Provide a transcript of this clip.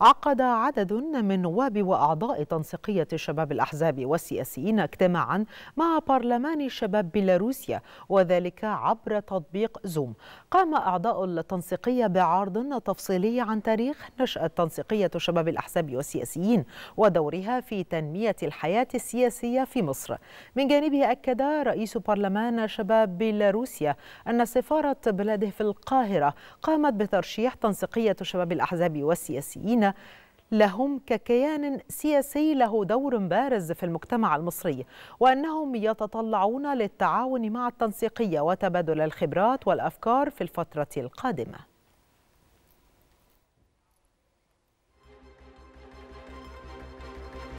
عقد عدد من نواب وأعضاء تنسيقية شباب الأحزاب والسياسيين اجتماعا مع برلمان شباب بيلاروسيا وذلك عبر تطبيق زوم قام أعضاء التنسيقية بعرض تفصيلي عن تاريخ نشأة تنسيقية شباب الأحزاب والسياسيين ودورها في تنمية الحياة السياسية في مصر من جانبه أكد رئيس برلمان شباب بيلاروسيا أن سفارة بلاده في القاهرة قامت بترشيح تنسيقية شباب الأحزاب والسياسيين لهم ككيان سياسي له دور بارز في المجتمع المصري وأنهم يتطلعون للتعاون مع التنسيقية وتبادل الخبرات والأفكار في الفترة القادمة